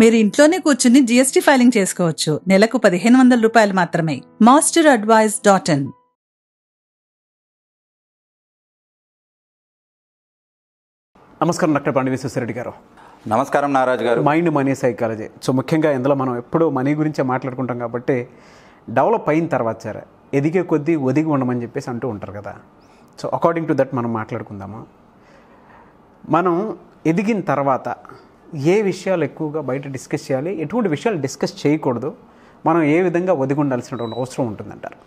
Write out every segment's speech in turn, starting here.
మీరు ఇంట్లోనే కూర్చుని జీఎస్టీ ఫైలింగ్ చేసుకోవచ్చు నెలకు పదిహేను వందల రూపాయలు మాత్రమే మాస్టర్ అడ్వైజ్ డాట్ ఇన్ నమస్కారం డాక్టర్ పాండి విశ్వశ్వరెడ్డి గారు నమస్కారం నారాజు గారు మైండ్ మనీ సైకాలజీ సో ముఖ్యంగా ఇందులో మనం ఎప్పుడూ మనీ గురించే మాట్లాడుకుంటాం కాబట్టి డెవలప్ అయిన తర్వాత సరే ఎదిగే కొద్దీ ఒదిగి ఉండమని చెప్పేసి అంటూ ఉంటారు కదా సో అకార్డింగ్ టు దట్ మనం మాట్లాడుకుందాము మనం ఎదిగిన తర్వాత ఏ విషయాలు ఎక్కువగా బయట డిస్కస్ చేయాలి ఎటువంటి విషయాలు డిస్కస్ చేయకూడదు మనం ఏ విధంగా ఉండాల్సినటువంటి అవసరం ఉంటుందంటారు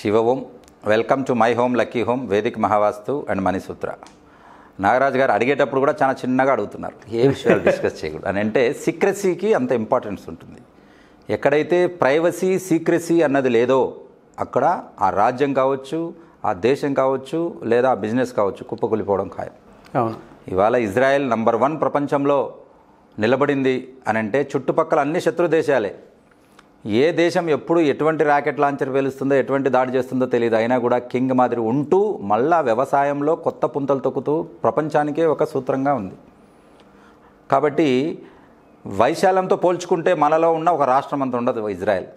శివవం welcome to my home lucky home Vedic Mahavastu and Manisutra Nagaraj garu అడిగేటప్పుడు కూడా చాలా చిన్నగా అడుగుతున్నారు ఏ విషయాలు డిస్కస్ చేయకూడదు అని అంటే సీక్రసీకి అంత ఇంపార్టెన్స్ ఉంటుంది ఎక్కడైతే ప్రైవసీ సీక్రసీ అన్నది లేదో అక్కడ ఆ రాజ్యం కావచ్చు ఆ దేశం కావచ్చు లేదా ఆ బిజినెస్ కావచ్చు కుప్పకూలిపోవడం ఖాయం ఇవాళ ఇజ్రాయెల్ నంబర్ వన్ ప్రపంచంలో నిలబడింది అని అంటే చుట్టుపక్కల అన్ని శత్రు దేశాలే ఏ దేశం ఎప్పుడు ఎటువంటి ర్యాకెట్ లాంచర్ పేలుస్తుందో ఎటువంటి దాడి చేస్తుందో తెలియదు అయినా కూడా కింగ్ మాదిరి ఉంటూ మళ్ళా వ్యవసాయంలో కొత్త పుంతలు తొక్కుతూ ప్రపంచానికే ఒక సూత్రంగా ఉంది కాబట్టి వైశాల్యంతో పోల్చుకుంటే మనలో ఉన్న ఒక రాష్ట్రం అంత ఉండదు ఇజ్రాయెల్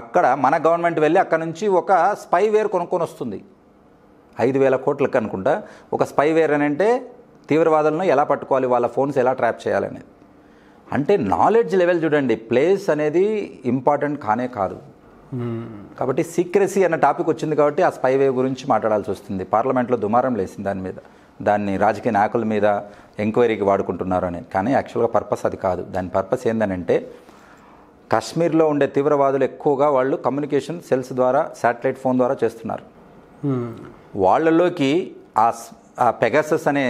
అక్కడ మన గవర్నమెంట్ వెళ్ళి అక్కడ నుంచి ఒక స్పైవేర్ కొనుక్కొని వస్తుంది ఐదు వేల కోట్లకి అనుకుంటా ఒక స్పైవేర్ అని అంటే తీవ్రవాదులను ఎలా పట్టుకోవాలి వాళ్ళ ఫోన్స్ ఎలా ట్రాప్ చేయాలనేది అంటే నాలెడ్జ్ లెవెల్ చూడండి ప్లేస్ అనేది ఇంపార్టెంట్ కానే కాదు కాబట్టి సీక్రెసీ అన్న టాపిక్ వచ్చింది కాబట్టి ఆ స్పైవే గురించి మాట్లాడాల్సి వస్తుంది పార్లమెంట్లో దుమారం లేసింది దాని మీద దాన్ని రాజకీయ నాయకుల మీద ఎంక్వైరీకి వాడుకుంటున్నారు అని కానీ యాక్చువల్గా పర్పస్ అది కాదు దాని పర్పస్ ఏంటనంటే కాశ్మీర్లో ఉండే తీవ్రవాదులు ఎక్కువగా వాళ్ళు కమ్యూనికేషన్ సెల్స్ ద్వారా శాటిలైట్ ఫోన్ ద్వారా చేస్తున్నారు వాళ్ళలోకి ఆ పెగసస్ అనే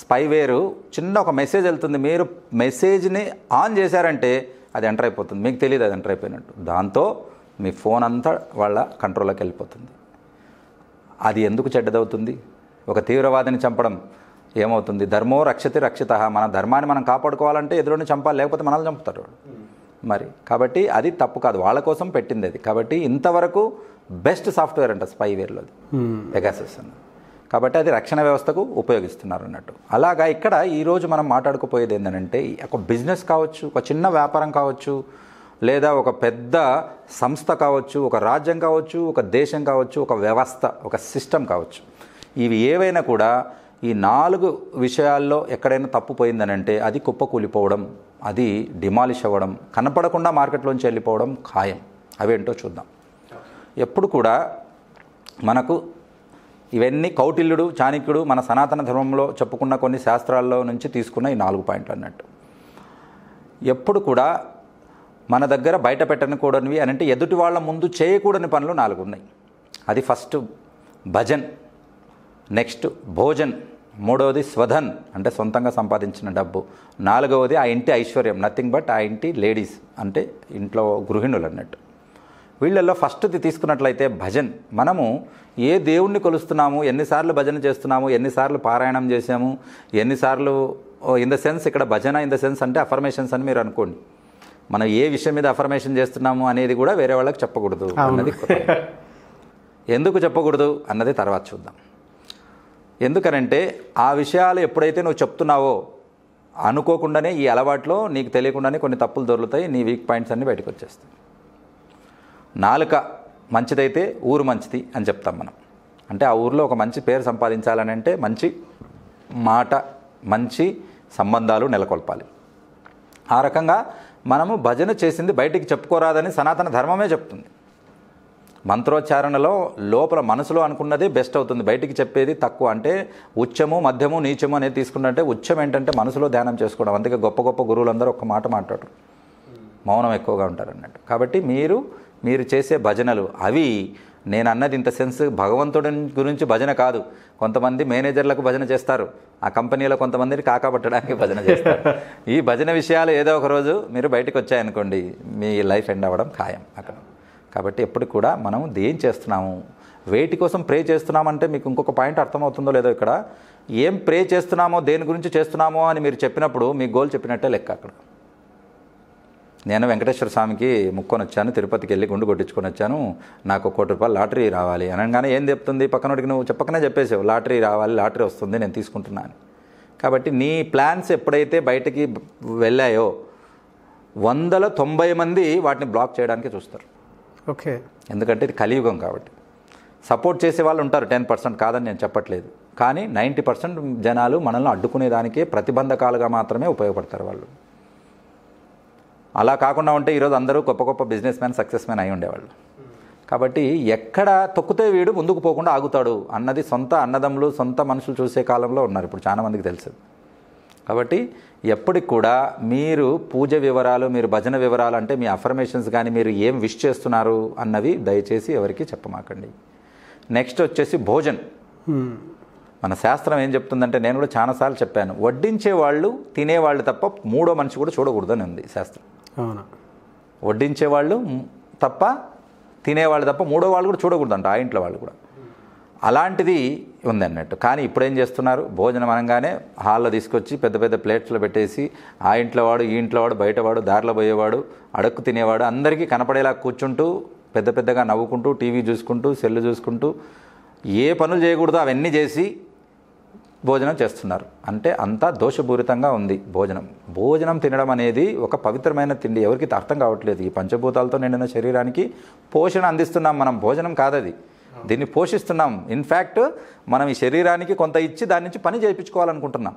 స్పైవేరు చిన్న ఒక మెసేజ్ వెళ్తుంది మీరు మెసేజ్ని ఆన్ చేశారంటే అది ఎంటర్ అయిపోతుంది మీకు తెలియదు అది ఎంటర్ అయిపోయినట్టు దాంతో మీ ఫోన్ అంతా వాళ్ళ కంట్రోల్లోకి వెళ్ళిపోతుంది అది ఎందుకు చెడ్డదవుతుంది ఒక తీవ్రవాదిని చంపడం ఏమవుతుంది ధర్మో రక్షతి రక్షిత మన ధర్మాన్ని మనం కాపాడుకోవాలంటే ఎదురుని చంపాలి లేకపోతే మనల్ని చంపుతారు hmm. మరి కాబట్టి అది తప్పు కాదు వాళ్ళ కోసం పెట్టింది అది కాబట్టి ఇంతవరకు బెస్ట్ సాఫ్ట్వేర్ అంట స్పైవేర్లో పెగాసెస్ hmm. అన్నది కాబట్టి అది రక్షణ వ్యవస్థకు ఉపయోగిస్తున్నారు అన్నట్టు అలాగా ఇక్కడ ఈరోజు మనం మాట్లాడుకోపోయేది ఏంటంటే ఒక బిజినెస్ కావచ్చు ఒక చిన్న వ్యాపారం కావచ్చు లేదా ఒక పెద్ద సంస్థ కావచ్చు ఒక రాజ్యం కావచ్చు ఒక దేశం కావచ్చు ఒక వ్యవస్థ ఒక సిస్టమ్ కావచ్చు ఇవి ఏవైనా కూడా ఈ నాలుగు విషయాల్లో ఎక్కడైనా తప్పుపోయిందని అంటే అది కుప్పకూలిపోవడం అది డిమాలిష్ అవ్వడం కనపడకుండా మార్కెట్లోంచి వెళ్ళిపోవడం ఖాయం అవేంటో చూద్దాం ఎప్పుడు కూడా మనకు ఇవన్నీ కౌటిల్యుడు చాణిక్యుడు మన సనాతన ధర్మంలో చెప్పుకున్న కొన్ని శాస్త్రాల్లో నుంచి తీసుకున్న ఈ నాలుగు పాయింట్లు అన్నట్టు ఎప్పుడు కూడా మన దగ్గర బయట పెట్టనకూడనివి అని అంటే ఎదుటి వాళ్ళ ముందు చేయకూడని పనులు నాలుగు ఉన్నాయి అది ఫస్ట్ భజన్ నెక్స్ట్ భోజన్ మూడవది స్వధన్ అంటే సొంతంగా సంపాదించిన డబ్బు నాలుగవది ఆ ఇంటి ఐశ్వర్యం నథింగ్ బట్ ఆ ఇంటి లేడీస్ అంటే ఇంట్లో గృహిణులు అన్నట్టు వీళ్ళల్లో ఫస్ట్ది తీసుకున్నట్లయితే భజన్ మనము ఏ దేవుణ్ణి కొలుస్తున్నాము ఎన్నిసార్లు భజన చేస్తున్నాము ఎన్నిసార్లు పారాయణం చేసాము ఎన్నిసార్లు ఇన్ ద సెన్స్ ఇక్కడ భజన ఇన్ ద సెన్స్ అంటే అఫర్మేషన్స్ అని మీరు అనుకోండి మనం ఏ విషయం మీద అఫర్మేషన్ చేస్తున్నాము అనేది కూడా వేరే వాళ్ళకి చెప్పకూడదు అన్నది ఎందుకు చెప్పకూడదు అన్నది తర్వాత చూద్దాం ఎందుకనంటే ఆ విషయాలు ఎప్పుడైతే నువ్వు చెప్తున్నావో అనుకోకుండానే ఈ అలవాట్లో నీకు తెలియకుండానే కొన్ని తప్పులు దొరుకుతాయి నీ వీక్ పాయింట్స్ అన్నీ బయటకు వచ్చేస్తాయి నాలుక మంచిదైతే ఊరు మంచిది అని చెప్తాం మనం అంటే ఆ ఊరిలో ఒక మంచి పేరు సంపాదించాలని అంటే మంచి మాట మంచి సంబంధాలు నెలకొల్పాలి ఆ రకంగా మనము భజన చేసింది బయటికి చెప్పుకోరాదని సనాతన ధర్మమే చెప్తుంది మంత్రోచ్చారణలో లోపల మనసులో అనుకున్నదే బెస్ట్ అవుతుంది బయటికి చెప్పేది తక్కువ అంటే ఉచ్చము మధ్యము నీచము అనేది తీసుకున్నట్టే ఉచ్చం ఏంటంటే మనసులో ధ్యానం చేసుకోవడం అందుకే గొప్ప గొప్ప గురువులందరూ ఒక మాట మాట్లాడరు మౌనం ఎక్కువగా ఉంటారు అన్నట్టు కాబట్టి మీరు మీరు చేసే భజనలు అవి నేను అన్నది ఇంత సెన్స్ భగవంతుడి గురించి భజన కాదు కొంతమంది మేనేజర్లకు భజన చేస్తారు ఆ కంపెనీలో కొంతమందిని కాకాపట్టడానికి భజన చేస్తారు ఈ భజన విషయాలు ఏదో ఒక రోజు మీరు బయటకు వచ్చాయనుకోండి మీ లైఫ్ ఎండ్ అవ్వడం ఖాయం అక్కడ కాబట్టి ఎప్పుడు కూడా మనం దేం చేస్తున్నాము వేటి కోసం ప్రే చేస్తున్నామంటే మీకు ఇంకొక పాయింట్ అర్థమవుతుందో లేదో ఇక్కడ ఏం ప్రే చేస్తున్నామో దేని గురించి చేస్తున్నామో అని మీరు చెప్పినప్పుడు మీ గోల్ చెప్పినట్టే లెక్క అక్కడ నేను వెంకటేశ్వర స్వామికి ముక్కొని వచ్చాను తిరుపతికి వెళ్ళి గుండు కొట్టించుకొని వచ్చాను నాకు కోటి రూపాయలు లాటరీ రావాలి అనగానే ఏం చెప్తుంది పక్కనోడికి నువ్వు చెప్పకనే చెప్పేసావు లాటరీ రావాలి లాటరీ వస్తుంది నేను తీసుకుంటున్నాను కాబట్టి నీ ప్లాన్స్ ఎప్పుడైతే బయటకి వెళ్ళాయో వందల తొంభై మంది వాటిని బ్లాక్ చేయడానికి చూస్తారు ఓకే ఎందుకంటే ఇది కలియుగం కాబట్టి సపోర్ట్ చేసే వాళ్ళు ఉంటారు టెన్ పర్సెంట్ కాదని నేను చెప్పట్లేదు కానీ నైంటీ పర్సెంట్ జనాలు మనల్ని అడ్డుకునేదానికే ప్రతిబంధకాలుగా మాత్రమే ఉపయోగపడతారు వాళ్ళు అలా కాకుండా ఉంటే ఈరోజు అందరూ గొప్ప గొప్ప బిజినెస్ మ్యాన్ సక్సెస్ మ్యాన్ అయి ఉండేవాళ్ళు కాబట్టి ఎక్కడ తొక్కుతే వీడు ముందుకు పోకుండా ఆగుతాడు అన్నది సొంత అన్నదమ్ములు సొంత మనుషులు చూసే కాలంలో ఉన్నారు ఇప్పుడు చాలామందికి తెలుసు కాబట్టి ఎప్పటికి కూడా మీరు పూజ వివరాలు మీరు భజన వివరాలు అంటే మీ అఫర్మేషన్స్ కానీ మీరు ఏం విష్ చేస్తున్నారు అన్నవి దయచేసి ఎవరికి చెప్పమాకండి నెక్స్ట్ వచ్చేసి భోజన్ మన శాస్త్రం ఏం చెప్తుందంటే నేను కూడా చాలాసార్లు చెప్పాను వడ్డించే వాళ్ళు తినేవాళ్ళు తప్ప మూడో మనిషి కూడా చూడకూడదని ఉంది శాస్త్రం వడ్డించే వాళ్ళు తప్ప తినేవాళ్ళు తప్ప మూడో వాళ్ళు కూడా చూడకూడదంట ఆ ఇంట్లో వాళ్ళు కూడా అలాంటిది ఉంది అన్నట్టు కానీ ఇప్పుడు ఏం చేస్తున్నారు భోజనం అనగానే హాల్లో తీసుకొచ్చి పెద్ద పెద్ద ప్లేట్లు పెట్టేసి ఆ ఇంట్లో వాడు ఈ ఇంట్లో వాడు బయటవాడు దారిలో పోయేవాడు అడక్కు తినేవాడు అందరికీ కనపడేలా కూర్చుంటూ పెద్ద పెద్దగా నవ్వుకుంటూ టీవీ చూసుకుంటూ సెల్లు చూసుకుంటూ ఏ పనులు చేయకూడదో అవన్నీ చేసి భోజనం చేస్తున్నారు అంటే అంతా దోషపూరితంగా ఉంది భోజనం భోజనం తినడం అనేది ఒక పవిత్రమైన తిండి ఎవరికి అర్థం కావట్లేదు ఈ పంచభూతాలతో నిండిన శరీరానికి పోషణ అందిస్తున్నాం మనం భోజనం కాదది దీన్ని పోషిస్తున్నాం ఇన్ఫ్యాక్ట్ మనం ఈ శరీరానికి కొంత ఇచ్చి దాని నుంచి పని చేయించుకోవాలనుకుంటున్నాం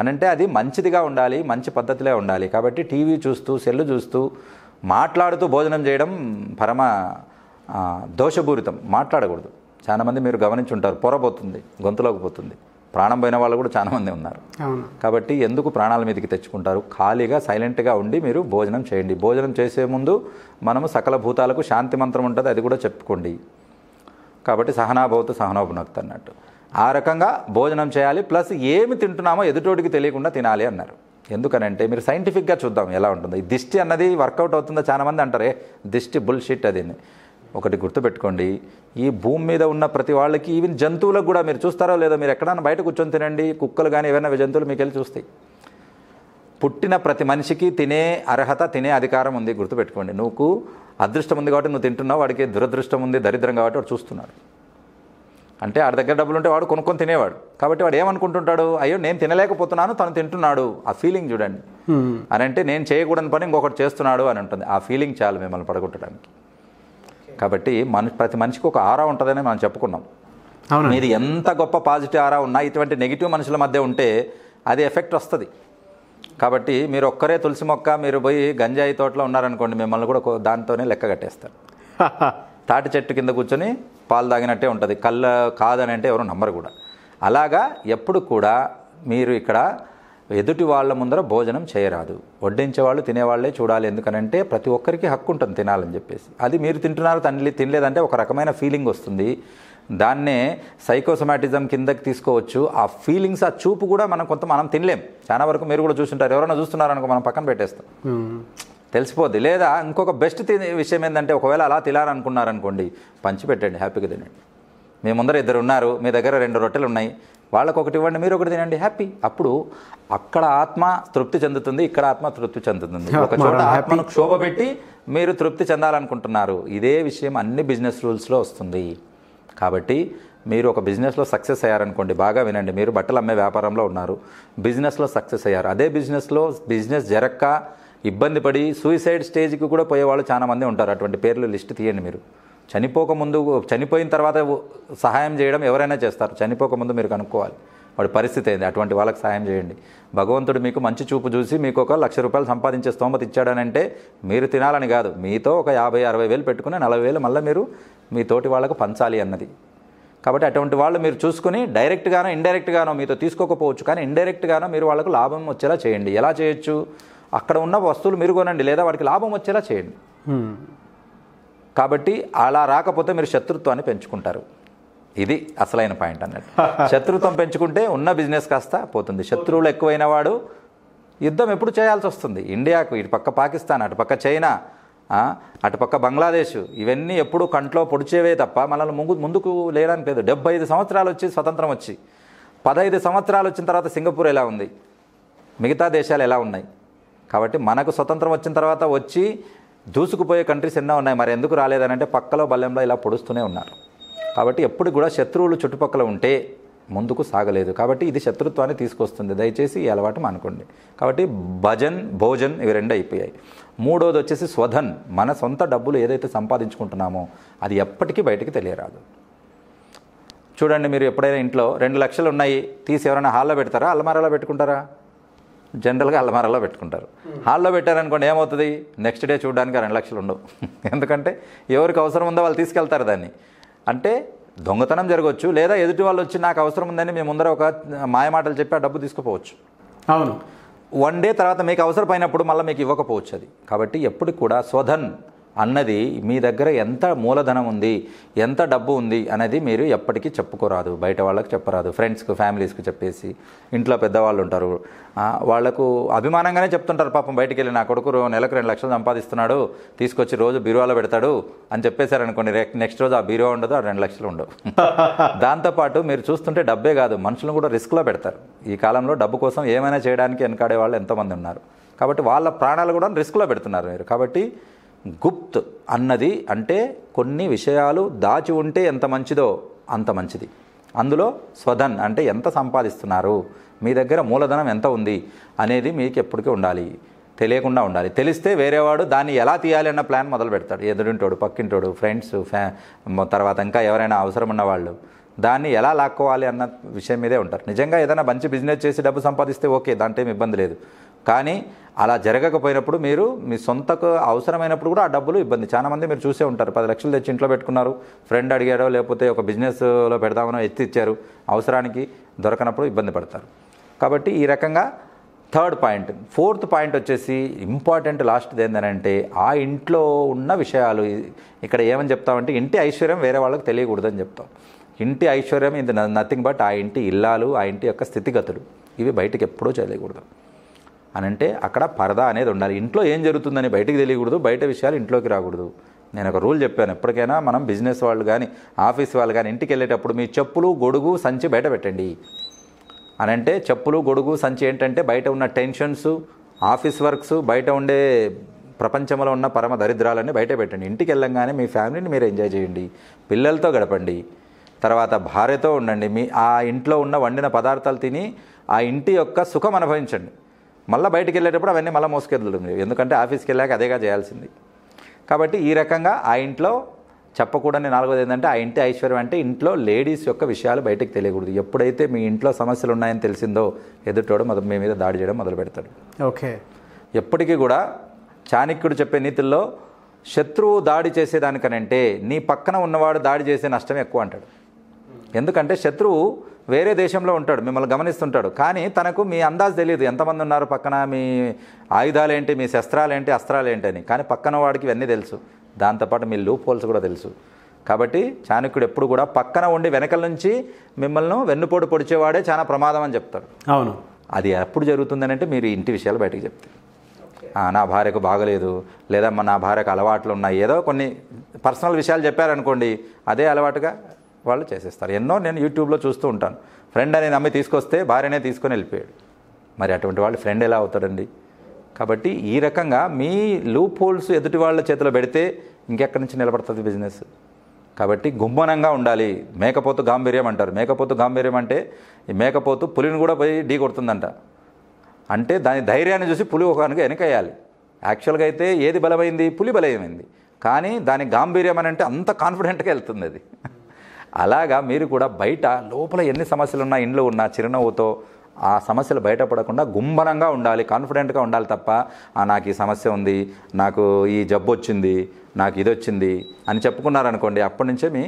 అని అంటే అది మంచిదిగా ఉండాలి మంచి పద్ధతిలో ఉండాలి కాబట్టి టీవీ చూస్తూ సెల్లు చూస్తూ మాట్లాడుతూ భోజనం చేయడం పరమ దోషపూరితం మాట్లాడకూడదు చాలామంది మీరు గమనించుంటారు పొరపోతుంది గొంతులోకి పోతుంది ప్రాణం పోయిన వాళ్ళు కూడా చాలామంది ఉన్నారు కాబట్టి ఎందుకు ప్రాణాల మీదకి తెచ్చుకుంటారు ఖాళీగా సైలెంట్గా ఉండి మీరు భోజనం చేయండి భోజనం చేసే ముందు మనము సకల భూతాలకు శాంతి మంత్రం ఉంటుంది అది కూడా చెప్పుకోండి కాబట్టి సహనాభవత సహనోభునక్తి అన్నట్టు ఆ రకంగా భోజనం చేయాలి ప్లస్ ఏమి తింటున్నామో ఎదుటోడికి తెలియకుండా తినాలి అన్నారు ఎందుకనంటే మీరు సైంటిఫిక్గా చూద్దాం ఎలా ఉంటుంది దిష్టి అన్నది వర్కౌట్ అవుతుందో చాలామంది అంటారే దిష్టి బుల్షిట్ అది ఒకటి గుర్తుపెట్టుకోండి ఈ భూమి మీద ఉన్న ప్రతి వాళ్ళకి ఈవెన్ జంతువులకు కూడా మీరు చూస్తారో లేదో మీరు ఎక్కడైనా బయట కూర్చొని తినండి కుక్కలు కానీ ఏవైనా జంతువులు మీకు వెళ్ళి చూస్తాయి పుట్టిన ప్రతి మనిషికి తినే అర్హత తినే అధికారం ఉంది గుర్తుపెట్టుకోండి నువ్వు అదృష్టం ఉంది కాబట్టి నువ్వు తింటున్నావు వాడికి దురదృష్టం ఉంది దరిద్రం కాబట్టి వాడు చూస్తున్నాడు అంటే ఆడి దగ్గర డబ్బులు ఉంటే వాడు కొనుక్కొని తినేవాడు కాబట్టి వాడు ఏమనుకుంటుంటాడు అయ్యో నేను తినలేకపోతున్నాను తను తింటున్నాడు ఆ ఫీలింగ్ చూడండి అని అంటే నేను చేయకూడని పని ఇంకొకటి చేస్తున్నాడు అని ఉంటుంది ఆ ఫీలింగ్ చాలు మిమ్మల్ని పడగొట్టడానికి కాబట్టి మన ప్రతి మనిషికి ఒక ఆరా ఉంటుందని మనం చెప్పుకున్నాం మీరు ఎంత గొప్ప పాజిటివ్ ఆరా ఉన్నా ఇటువంటి నెగిటివ్ మనుషుల మధ్య ఉంటే అది ఎఫెక్ట్ వస్తుంది కాబట్టి మీరు ఒక్కరే తులసి మొక్క మీరు పోయి గంజాయి తోటలో ఉన్నారనుకోండి మిమ్మల్ని కూడా దానితోనే లెక్క కట్టేస్తారు తాటి చెట్టు కింద కూర్చొని పాలు తాగినట్టే ఉంటుంది కళ్ళ కాదని అంటే ఎవరు నమ్మరు కూడా అలాగా ఎప్పుడు కూడా మీరు ఇక్కడ ఎదుటి వాళ్ళ ముందర భోజనం చేయరాదు వడ్డించే వాళ్ళు తినేవాళ్ళే చూడాలి ఎందుకనంటే ప్రతి ఒక్కరికి హక్కు ఉంటుంది తినాలని చెప్పేసి అది మీరు తింటున్నారు తల్లి తినలేదంటే ఒక రకమైన ఫీలింగ్ వస్తుంది దాన్నే సైకోసమాటిజం కిందకి తీసుకోవచ్చు ఆ ఫీలింగ్స్ ఆ చూపు కూడా మనం కొంత మనం తినలేం చాలా వరకు మీరు కూడా చూస్తుంటారు ఎవరైనా చూస్తున్నారనుకో మనం పక్కన పెట్టేస్తాం తెలిసిపోద్ది లేదా ఇంకొక బెస్ట్ విషయం ఏంటంటే ఒకవేళ అలా తినాలనుకున్నారనుకోండి పంచి పెట్టండి హ్యాపీగా తినండి మీ ముందర ఇద్దరు ఉన్నారు మీ దగ్గర రెండు రొట్టెలు ఉన్నాయి వాళ్ళకు ఒకటి ఇవ్వండి మీరు ఒకటి తినండి హ్యాపీ అప్పుడు అక్కడ ఆత్మ తృప్తి చెందుతుంది ఇక్కడ ఆత్మ తృప్తి చెందుతుంది ఒక చోట ఆత్మను క్షోభ పెట్టి మీరు తృప్తి చెందాలనుకుంటున్నారు ఇదే విషయం అన్ని బిజినెస్ రూల్స్లో వస్తుంది కాబట్టి మీరు ఒక బిజినెస్లో సక్సెస్ అయ్యారనుకోండి బాగా వినండి మీరు బట్టలు అమ్మే వ్యాపారంలో ఉన్నారు బిజినెస్లో సక్సెస్ అయ్యారు అదే బిజినెస్లో బిజినెస్ జరక్క ఇబ్బంది పడి సూసైడ్ స్టేజ్కి కూడా పోయేవాళ్ళు చాలామంది ఉంటారు అటువంటి పేర్లు లిస్ట్ తీయండి మీరు చనిపోక ముందు చనిపోయిన తర్వాత సహాయం చేయడం ఎవరైనా చేస్తారు చనిపోక ముందు మీరు కనుక్కోవాలి వాడి పరిస్థితి ఏంది అటువంటి వాళ్ళకి సహాయం చేయండి భగవంతుడు మీకు మంచి చూపు చూసి మీకు ఒక లక్ష రూపాయలు సంపాదించే స్తోమత ఇచ్చాడనంటే మీరు తినాలని కాదు మీతో ఒక యాభై అరవై వేలు పెట్టుకుని నలభై వేలు మళ్ళీ మీరు మీ తోటి వాళ్ళకు పంచాలి అన్నది కాబట్టి అటువంటి వాళ్ళు మీరు చూసుకుని డైరెక్ట్గానో ఇండైరెక్ట్గానో మీతో తీసుకోకపోవచ్చు కానీ ఇండైరెక్ట్గానో మీరు వాళ్ళకు లాభం వచ్చేలా చేయండి ఎలా చేయొచ్చు అక్కడ ఉన్న వస్తువులు మీరు కొనండి లేదా వాడికి లాభం వచ్చేలా చేయండి కాబట్టి అలా రాకపోతే మీరు శత్రుత్వాన్ని పెంచుకుంటారు ఇది అసలైన పాయింట్ అన్నట్టు శత్రుత్వం పెంచుకుంటే ఉన్న బిజినెస్ కాస్త పోతుంది శత్రువులు ఎక్కువైన వాడు యుద్ధం ఎప్పుడు చేయాల్సి వస్తుంది ఇండియాకు ఇటు పక్క పాకిస్తాన్ అటుపక్క చైనా అటుపక్క బంగ్లాదేశ్ ఇవన్నీ ఎప్పుడు కంట్లో పొడిచేవే తప్ప మనల్ని ముందు ముందుకు లేయడానికి లేదు డెబ్బై ఐదు సంవత్సరాలు వచ్చి స్వతంత్రం వచ్చి పదహైదు సంవత్సరాలు వచ్చిన తర్వాత సింగపూర్ ఎలా ఉంది మిగతా దేశాలు ఎలా ఉన్నాయి కాబట్టి మనకు స్వతంత్రం వచ్చిన తర్వాత వచ్చి దూసుకుపోయే కంట్రీస్ ఎన్నో ఉన్నాయి మరి ఎందుకు రాలేదనంటే పక్కలో బల్లెంలో ఇలా పొడుస్తూనే ఉన్నారు కాబట్టి ఎప్పుడు కూడా శత్రువులు చుట్టుపక్కల ఉంటే ముందుకు సాగలేదు కాబట్టి ఇది శత్రుత్వాన్ని తీసుకొస్తుంది దయచేసి ఈ అలవాటు అనుకోండి కాబట్టి భజన్ భోజన్ ఇవి రెండు అయిపోయాయి మూడోది వచ్చేసి స్వధన్ మన సొంత డబ్బులు ఏదైతే సంపాదించుకుంటున్నామో అది ఎప్పటికీ బయటికి తెలియరాదు చూడండి మీరు ఎప్పుడైనా ఇంట్లో రెండు లక్షలు ఉన్నాయి తీసి ఎవరైనా హాల్లో పెడతారా అల్మారాలో పెట్టుకుంటారా జనరల్గా అల్మారాలో పెట్టుకుంటారు హాల్లో పెట్టారనుకోండి ఏమవుతుంది నెక్స్ట్ డే చూడడానికి రెండు లక్షలు ఉండవు ఎందుకంటే ఎవరికి అవసరం ఉందో వాళ్ళు తీసుకెళ్తారు దాన్ని అంటే దొంగతనం జరగవచ్చు లేదా ఎదుటి వాళ్ళు వచ్చి నాకు అవసరం ఉందని మేము ముందర ఒక మాయమాటలు చెప్పి ఆ డబ్బు తీసుకుపోవచ్చు అవును వన్ డే తర్వాత మీకు అవసరమైనప్పుడు మళ్ళీ మీకు ఇవ్వకపోవచ్చు అది కాబట్టి ఎప్పటికి కూడా స్వధన్ అన్నది మీ దగ్గర ఎంత మూలధనం ఉంది ఎంత డబ్బు ఉంది అనేది మీరు ఎప్పటికీ చెప్పుకోరాదు బయట వాళ్ళకి చెప్పరాదు ఫ్రెండ్స్కు ఫ్యామిలీస్కు చెప్పేసి ఇంట్లో పెద్దవాళ్ళు ఉంటారు వాళ్లకు అభిమానంగానే చెప్తుంటారు పాపం బయటికి వెళ్ళి నా కొడుకు నెలకు రెండు లక్షలు సంపాదిస్తున్నాడు తీసుకొచ్చి రోజు బీరువాలో పెడతాడు అని చెప్పేశారనుకోండి నెక్స్ట్ రోజు ఆ బీరువా ఉండదు ఆ రెండు లక్షలు ఉండవు దాంతోపాటు మీరు చూస్తుంటే డబ్బే కాదు మనుషులను కూడా రిస్క్లో పెడతారు ఈ కాలంలో డబ్బు కోసం ఏమైనా చేయడానికి వెనకాడే వాళ్ళు ఎంతమంది ఉన్నారు కాబట్టి వాళ్ళ ప్రాణాలు కూడా రిస్క్లో పెడుతున్నారు మీరు కాబట్టి గుప్త్ అన్నది అంటే కొన్ని విషయాలు దాచి ఉంటే ఎంత మంచిదో అంత మంచిది అందులో స్వధన్ అంటే ఎంత సంపాదిస్తున్నారు మీ దగ్గర మూలధనం ఎంత ఉంది అనేది మీకు ఎప్పటికీ ఉండాలి తెలియకుండా ఉండాలి తెలిస్తే వేరేవాడు దాన్ని ఎలా తీయాలి అన్న ప్లాన్ మొదలు పెడతాడు ఎదురింటోడు పక్కింటోడు ఫ్రెండ్స్ ఫ్యా తర్వాత ఇంకా ఎవరైనా అవసరం ఉన్నవాళ్ళు దాన్ని ఎలా లాక్కోవాలి అన్న విషయం మీదే ఉంటారు నిజంగా ఏదైనా మంచి బిజినెస్ చేసి డబ్బు సంపాదిస్తే ఓకే దాంట్లో ఏమి ఇబ్బంది లేదు కానీ అలా జరగకపోయినప్పుడు మీరు మీ సొంతకు అవసరమైనప్పుడు కూడా ఆ డబ్బులు ఇబ్బంది చాలామంది మీరు చూసే ఉంటారు పది లక్షలు తెచ్చి ఇంట్లో పెట్టుకున్నారు ఫ్రెండ్ అడిగాడో లేకపోతే ఒక బిజినెస్లో పెడదామనో ఎత్తి ఇచ్చారు అవసరానికి దొరకనప్పుడు ఇబ్బంది పడతారు కాబట్టి ఈ రకంగా థర్డ్ పాయింట్ ఫోర్త్ పాయింట్ వచ్చేసి ఇంపార్టెంట్ లాస్ట్ది ఏంటంటే ఆ ఇంట్లో ఉన్న విషయాలు ఇక్కడ ఏమని చెప్తామంటే ఇంటి ఐశ్వర్యం వేరే వాళ్ళకి తెలియకూడదని చెప్తాం ఇంటి ఐశ్వర్యం ఇది నథింగ్ బట్ ఆ ఇంటి ఇల్లాలు ఆ ఇంటి యొక్క స్థితిగతులు ఇవి బయటకు ఎప్పుడూ చేయలేకూడదు అని అంటే అక్కడ పరదా అనేది ఉండాలి ఇంట్లో ఏం జరుగుతుందని బయటకు తెలియకూడదు బయట విషయాలు ఇంట్లోకి రాకూడదు నేను ఒక రూల్ చెప్పాను ఎప్పటికైనా మనం బిజినెస్ వాళ్ళు కానీ ఆఫీస్ వాళ్ళు కానీ ఇంటికి వెళ్ళేటప్పుడు మీ చెప్పులు గొడుగు సంచి బయట పెట్టండి అని అంటే చెప్పులు గొడుగు సంచి ఏంటంటే బయట ఉన్న టెన్షన్స్ ఆఫీస్ వర్క్స్ బయట ఉండే ప్రపంచంలో ఉన్న పరమ దరిద్రాలన్నీ బయట పెట్టండి ఇంటికి వెళ్ళంగానే మీ ఫ్యామిలీని మీరు ఎంజాయ్ చేయండి పిల్లలతో గడపండి తర్వాత భార్యతో ఉండండి మీ ఆ ఇంట్లో ఉన్న వండిన పదార్థాలు తిని ఆ ఇంటి యొక్క సుఖం అనుభవించండి మళ్ళీ బయటకు వెళ్ళేటప్పుడు అవన్నీ మళ్ళీ మోసుకెళ్తుంది ఎందుకంటే ఆఫీస్కి వెళ్ళాక అదేగా చేయాల్సింది కాబట్టి ఈ రకంగా ఆ ఇంట్లో చెప్పకూడని నాలుగోది ఏంటంటే ఆ ఇంటి ఐశ్వర్యం అంటే ఇంట్లో లేడీస్ యొక్క విషయాలు బయటకు తెలియకూడదు ఎప్పుడైతే మీ ఇంట్లో సమస్యలు ఉన్నాయని తెలిసిందో ఎదుటోడు మొదలు మీ మీద దాడి చేయడం మొదలు పెడతాడు ఓకే ఎప్పటికీ కూడా చాణక్యుడు చెప్పే నీతుల్లో శత్రువు దాడి చేసేదానికనంటే నీ పక్కన ఉన్నవాడు దాడి చేసే నష్టం ఎక్కువ అంటాడు ఎందుకంటే శత్రువు వేరే దేశంలో ఉంటాడు మిమ్మల్ని గమనిస్తుంటాడు కానీ తనకు మీ అందాజ్ తెలియదు ఎంతమంది ఉన్నారు పక్కన మీ ఆయుధాలు ఏంటి మీ శస్త్రాలు ఏంటి అస్త్రాలు ఏంటి అని కానీ పక్కన వాడికి ఇవన్నీ తెలుసు దాంతోపాటు మీ లూప్ హోల్స్ కూడా తెలుసు కాబట్టి చాణక్యుడు ఎప్పుడు కూడా పక్కన ఉండి వెనకల నుంచి మిమ్మల్ని వెన్నుపోటు పొడిచేవాడే చాలా ప్రమాదం అని చెప్తాడు అవును అది ఎప్పుడు జరుగుతుందని అంటే మీరు ఇంటి విషయాలు బయటకు చెప్తారు నా భార్యకు బాగలేదు లేదా నా భార్యకు అలవాట్లు ఉన్నాయి ఏదో కొన్ని పర్సనల్ విషయాలు చెప్పారనుకోండి అదే అలవాటుగా వాళ్ళు చేసేస్తారు ఎన్నో నేను యూట్యూబ్లో చూస్తూ ఉంటాను ఫ్రెండ్ అని నమ్మి తీసుకొస్తే భార్యనే తీసుకొని వెళ్ళిపోయాడు మరి అటువంటి వాళ్ళు ఫ్రెండ్ ఎలా అవుతాడండి కాబట్టి ఈ రకంగా మీ లూప్ హోల్స్ ఎదుటి వాళ్ళ చేతిలో పెడితే ఇంకెక్కడి నుంచి నిలబడుతుంది బిజినెస్ కాబట్టి గుమ్మనంగా ఉండాలి మేకపోతు గాంభీర్యం అంటారు మేకపోతు గాంభీర్యం అంటే ఈ మేకపోతు పులిని కూడా పోయి ఢీ కొడుతుందంట అంటే దాని ధైర్యాన్ని చూసి పులి ఒకనుగా వెనకేయాలి యాక్చువల్గా అయితే ఏది బలమైంది పులి బలమైంది కానీ దాని గాంభీర్యం అని అంటే అంత కాన్ఫిడెంట్గా వెళ్తుంది అది అలాగా మీరు కూడా బయట లోపల ఎన్ని సమస్యలు ఉన్నా ఇంట్లో ఉన్నా చిరునవ్వుతో ఆ సమస్యలు బయటపడకుండా గుంభనంగా ఉండాలి కాన్ఫిడెంట్గా ఉండాలి తప్ప నాకు ఈ సమస్య ఉంది నాకు ఈ జబ్బు వచ్చింది నాకు ఇది వచ్చింది అని చెప్పుకున్నారనుకోండి అప్పటి నుంచే మీ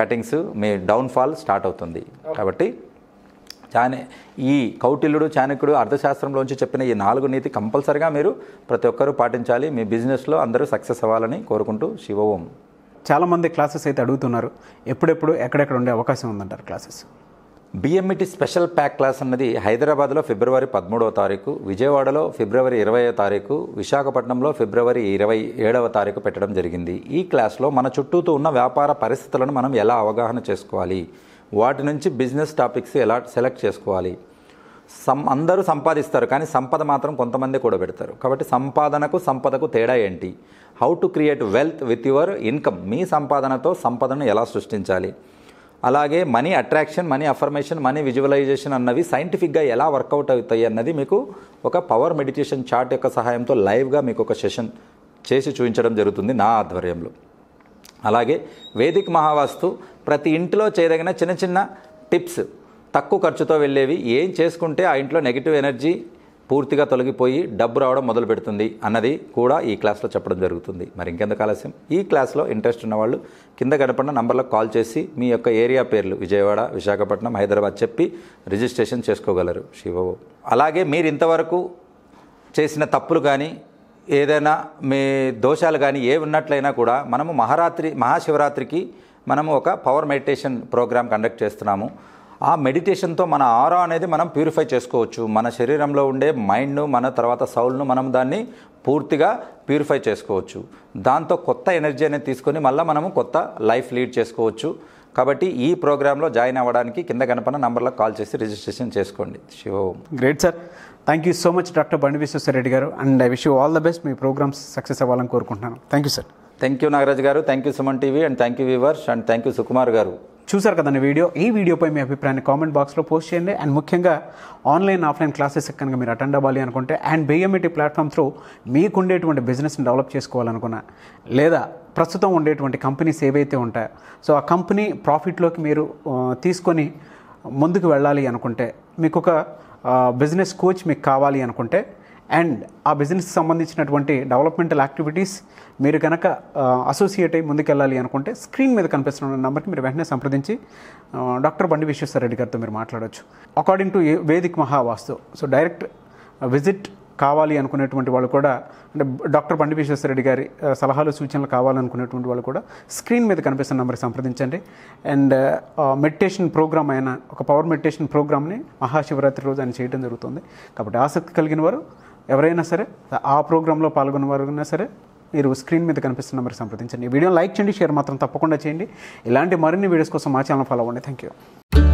కటింగ్స్ మీ డౌన్ఫాల్ స్టార్ట్ అవుతుంది కాబట్టి చానే ఈ కౌటిల్యుడు చాణక్యుడు అర్థశాస్త్రంలోంచి చెప్పిన ఈ నాలుగు నీతి కంపల్సరిగా మీరు ప్రతి ఒక్కరూ పాటించాలి మీ బిజినెస్లో అందరూ సక్సెస్ అవ్వాలని కోరుకుంటూ ఓం చాలామంది క్లాసెస్ అయితే అడుగుతున్నారు ఎప్పుడెప్పుడు ఎక్కడెక్కడ ఉండే అవకాశం ఉందంటారు classes BMET special pack class అన్నది హైదరాబాద్లో ఫిబ్రవరి పదమూడవ తారీఖు విజయవాడలో ఫిబ్రవరి ఇరవయో తారీఖు విశాఖపట్నంలో ఫిబ్రవరి ఇరవై ఏడవ తారీఖు పెట్టడం జరిగింది ఈ క్లాస్లో మన చుట్టూతో ఉన్న వ్యాపార పరిస్థితులను మనం ఎలా అవగాహన చేసుకోవాలి వాటి నుంచి బిజినెస్ టాపిక్స్ ఎలా సెలెక్ట్ చేసుకోవాలి సం అందరూ సంపాదిస్తారు కానీ సంపద మాత్రం కొంతమంది కూడా పెడతారు కాబట్టి సంపాదనకు సంపదకు తేడా ఏంటి how to create wealth with your income మీ సంపాదనతో సంపదను ఎలా సృష్టించాలి అలాగే money attraction money affirmation money visualization అన్నవి సైంటిఫిక్గా ఎలా వర్కౌట్ అవుతాయి అన్నది మీకు ఒక పవర్ మెడిటేషన్ చార్ట్ యొక్క సహాయంతో లైవ్గా మీకు ఒక సెషన్ చేసి చూపించడం జరుగుతుంది నా ఆధ్వర్యంలో అలాగే వేదిక మహావాస్తు ప్రతి ఇంటిలో చేయదగిన చిన్న చిన్న టిప్స్ తక్కువ ఖర్చుతో వెళ్ళేవి ఏం చేసుకుంటే ఆ ఇంట్లో నెగిటివ్ ఎనర్జీ పూర్తిగా తొలగిపోయి డబ్బు రావడం మొదలు పెడుతుంది అన్నది కూడా ఈ క్లాస్లో చెప్పడం జరుగుతుంది మరి ఇంకెందుకు ఆలస్యం ఈ క్లాస్లో ఇంట్రెస్ట్ ఉన్నవాళ్ళు కింద గడపడిన నంబర్లో కాల్ చేసి మీ యొక్క ఏరియా పేర్లు విజయవాడ విశాఖపట్నం హైదరాబాద్ చెప్పి రిజిస్ట్రేషన్ చేసుకోగలరు శివో అలాగే మీరు ఇంతవరకు చేసిన తప్పులు కానీ ఏదైనా మీ దోషాలు కానీ ఏ ఉన్నట్లయినా కూడా మనము మహారాత్రి మహాశివరాత్రికి మనము ఒక పవర్ మెడిటేషన్ ప్రోగ్రామ్ కండక్ట్ చేస్తున్నాము ఆ మెడిటేషన్తో మన ఆరా అనేది మనం ప్యూరిఫై చేసుకోవచ్చు మన శరీరంలో ఉండే మైండ్ను మన తర్వాత సౌల్ను మనం దాన్ని పూర్తిగా ప్యూరిఫై చేసుకోవచ్చు దాంతో కొత్త ఎనర్జీ అనేది తీసుకొని మళ్ళీ మనము కొత్త లైఫ్ లీడ్ చేసుకోవచ్చు కాబట్టి ఈ ప్రోగ్రాంలో జాయిన్ అవ్వడానికి కింద కనపన నంబర్లో కాల్ చేసి రిజిస్ట్రేషన్ చేసుకోండి Shiva great sir thank you so much doctor Bandi Vishweshwar Reddy garu and I wish you all the best మీ ప్రోగ్రామ్స్ సక్సెస్ అవ్వాలని కోరుకుంటున్నాను thank you sir thank you Nagaraj garu thank you Suman TV and thank you viewers and thank you Sukumar garu చూసారు కదండి video ఈ వీడియోపై మీ అభిప్రాయాన్ని comment బాక్స్లో post చేయండి అండ్ ముఖ్యంగా ఆన్లైన్ ఆఫ్లైన్ క్లాసెస్ కనుక మీరు అటెండ్ అవ్వాలి అనుకుంటే అండ్ బిఎంఈటీ ప్లాట్ఫామ్ త్రూ మీకుండేటువంటి బిజినెస్ని డెవలప్ చేసుకోవాలనుకున్నా లేదా ప్రస్తుతం ఉండేటువంటి కంపెనీస్ ఏవైతే ఉంటాయో సో ఆ కంపెనీ ప్రాఫిట్లోకి మీరు తీసుకొని ముందుకు వెళ్ళాలి అనుకుంటే మీకు ఒక బిజినెస్ కోచ్ మీకు కావాలి అనుకుంటే అండ్ ఆ బిజినెస్కి సంబంధించినటువంటి డెవలప్మెంటల్ యాక్టివిటీస్ మీరు కనుక అసోసియేట్ అయ్యి ముందుకెళ్ళాలి అనుకుంటే స్క్రీన్ మీద కనిపిస్తున్న నెంబర్కి మీరు వెంటనే సంప్రదించి డాక్టర్ బండి విశ్వేశ్వర రెడ్డి గారితో మీరు మాట్లాడవచ్చు according to vedic Mahavastu so direct visit కావాలి అనుకునేటువంటి వాళ్ళు కూడా అంటే డాక్టర్ బండి విశ్వేశ్వరరెడ్డి గారి సలహాలు సూచనలు కావాలనుకునేటువంటి వాళ్ళు కూడా స్క్రీన్ మీద కనిపిస్తున్న నెంబర్కి సంప్రదించండి అండ్ మెడిటేషన్ ప్రోగ్రామ్ అయిన ఒక పవర్ మెడిటేషన్ ప్రోగ్రామ్ని మహాశివరాత్రి రోజు ఆయన చేయడం జరుగుతుంది కాబట్టి ఆసక్తి కలిగిన వారు ఎవరైనా సరే ఆ ప్రోగ్రాంలో పాల్గొన్న వారైనా సరే మీరు స్క్రీన్ మీద కనిపిస్తున్న నెంబర్కి సంప్రదించండి ఈ వీడియోని లైక్ చేయండి షేర్ మాత్రం తప్పకుండా చేయండి ఇలాంటి మరిన్ని వీడియోస్ కోసం మా ఛానల్ ఫాలో అవ్వండి థ్యాంక్ యూ